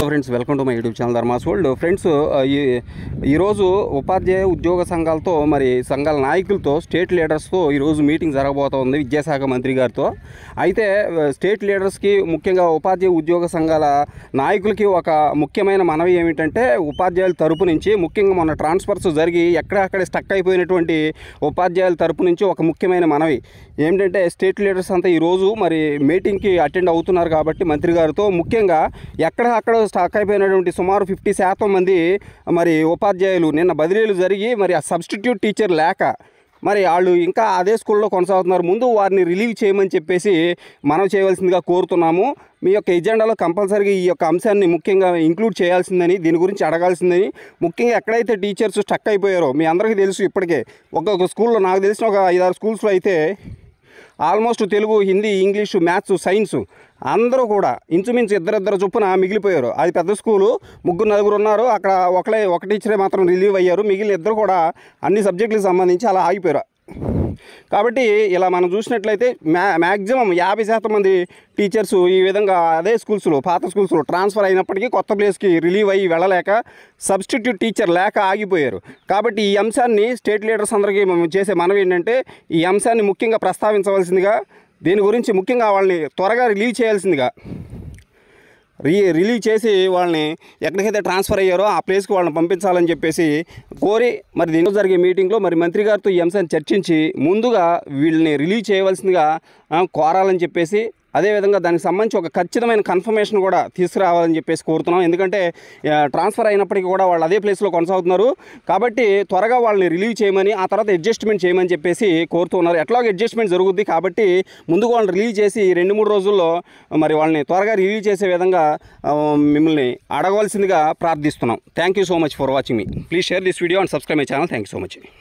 hello friends welcome to my YouTube channel Dharma's world friends ఈరోజు ఉపాధ్యాయ ఉద్యోగ సంఘాలతో మరి సంఘాల నాయకులతో స్టేట్ లీడర్స్తో ఈరోజు మీటింగ్ జరగబోతోంది విద్యాశాఖ మంత్రి గారితో అయితే స్టేట్ లీడర్స్కి ముఖ్యంగా ఉపాధ్యాయ ఉద్యోగ సంఘాల నాయకులకి ఒక ముఖ్యమైన మనవి ఏమిటంటే ఉపాధ్యాయుల తరపు నుంచి ముఖ్యంగా మొన్న ట్రాన్స్ఫర్స్ జరిగి ఎక్కడెక్కడ స్టక్ అయిపోయినటువంటి ఉపాధ్యాయుల తరపు నుంచి ఒక ముఖ్యమైన మనవి ఏమిటంటే స్టేట్ లీడర్స్ అంతా ఈరోజు మరి మీటింగ్కి అటెండ్ అవుతున్నారు కాబట్టి మంత్రి గారితో ముఖ్యంగా ఎక్కడ అక్కడ స్టాక్ అయిపోయినటువంటి సుమారు ఫిఫ్టీ శాతం మంది మరి ఉపాధ్యాయులు నిన్న బదిలీలు జరిగి మరి ఆ సబ్స్టిట్యూట్ టీచర్ లేక మరి వాళ్ళు ఇంకా అదే స్కూల్లో కొనసాగుతున్నారు ముందు వారిని రిలీవ్ చేయమని చెప్పేసి మనం చేయవలసిందిగా కోరుతున్నాము మీ యొక్క ఎజెండాలో కంపల్సరీగా ఈ యొక్క అంశాన్ని ముఖ్యంగా ఇంక్లూడ్ చేయాల్సిందని దీని గురించి అడగాల్సిందని ముఖ్యంగా ఎక్కడైతే టీచర్స్ స్టక్ అయిపోయారో మీ అందరికీ తెలుసు ఇప్పటికే ఒక్కొక్క స్కూల్లో నాకు తెలిసిన ఒక ఐదారు స్కూల్స్లో అయితే almost Telugu Hindi English maths science అందరూ కూడా ఇంచుమించు ఇద్దరిద్దరు చొప్పున మిగిలిపోయారు అది పెద్ద స్కూలు ముగ్గురు నలుగురు ఉన్నారు అక్కడ ఒకలే ఒక టీచరే మాత్రం రిలీవ్ అయ్యారు మిగిలిన ఇద్దరు కూడా అన్ని సబ్జెక్టులకు సంబంధించి అలా ఆగిపోయారు కాబట్టి ఇలా మనం చూసినట్లయితే మ్యా మ్యాక్సిమం యాభై శాతం మంది టీచర్స్ ఈ విధంగా అదే స్కూల్స్లో పాత స్కూల్స్లో ట్రాన్స్ఫర్ అయినప్పటికీ కొత్త ప్లేస్కి రిలీవ్ అయ్యి వెళ్ళలేక సబ్స్టిట్యూట్ టీచర్ లేక ఆగిపోయారు కాబట్టి ఈ అంశాన్ని స్టేట్ లీడర్స్ అందరికీ మేము చేసే మనం ఏంటంటే ఈ అంశాన్ని ముఖ్యంగా ప్రస్తావించవలసిందిగా దీని గురించి ముఖ్యంగా వాళ్ళని త్వరగా రిలీవ్ చేయాల్సిందిగా రీ రిలీవ్ చేసి వాళ్ళని ఎక్కడికైతే ట్రాన్స్ఫర్ అయ్యారో ఆ ప్లేస్కి వాళ్ళని పంపించాలని చెప్పేసి కోరి మరి దీనిలో జరిగే మీటింగ్లో మరి మంత్రి గారితో ఈ అంశాన్ని చర్చించి ముందుగా వీళ్ళని రిలీవ్ చేయవలసిందిగా కోరాలని చెప్పేసి అదేవిధంగా దానికి సంబంధించి ఒక ఖచ్చితమైన కన్ఫర్మేషన్ కూడా తీసుకురావాలని చెప్పేసి కోరుతున్నాం ఎందుకంటే ట్రాన్స్ఫర్ అయినప్పటికీ కూడా వాళ్ళు అదే ప్లేస్లో కొనసాగుతున్నారు కాబట్టి త్వరగా వాళ్ళని రిలీవ్ చేయమని ఆ తర్వాత అడ్జస్ట్మెంట్ చేయమని చెప్పేసి కోరుతున్నారు ఎట్లాగ అడ్జస్ట్మెంట్ జరుగుద్ది కాబట్టి ముందుగా వాళ్ళని రిలీవ్ చేసి రెండు మూడు రోజుల్లో మరి వాళ్ళని త్వరగా రిలీవ్ చేసే విధంగా మిమ్మల్ని అడగవలసిందిగా ప్రార్థిస్తున్నాం thank you so much for watching మీ please share this video and subscribe my channel thank you so much